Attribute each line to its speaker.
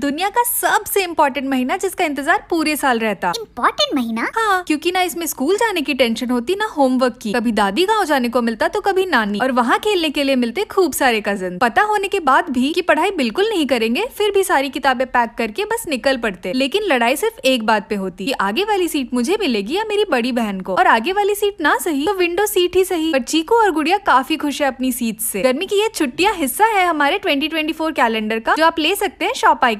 Speaker 1: दुनिया का सबसे इम्पोर्टेंट महीना जिसका इंतजार पूरे साल रहता इम्पोर्टेंट महीना हाँ क्योंकि ना इसमें स्कूल जाने की टेंशन होती ना होमवर्क की कभी दादी गाँव जाने को मिलता तो कभी नानी और वहाँ खेलने के लिए मिलते खूब सारे कजन पता होने के बाद भी की पढ़ाई बिल्कुल नहीं करेंगे फिर भी सारी किताबें पैक करके बस निकल पड़ते लेकिन लड़ाई सिर्फ एक बात पे होती कि आगे वाली सीट मुझे मिलेगी या मेरी बड़ी बहन को और आगे वाली सीट ना सही तो विंडो सीट ही सही पर चीकू और गुड़िया काफी खुश है अपनी सीट से गर्मी की ये छुट्टियां हिस्सा है हमारे 2024 कैलेंडर का जो आप ले सकते हैं शॉप आई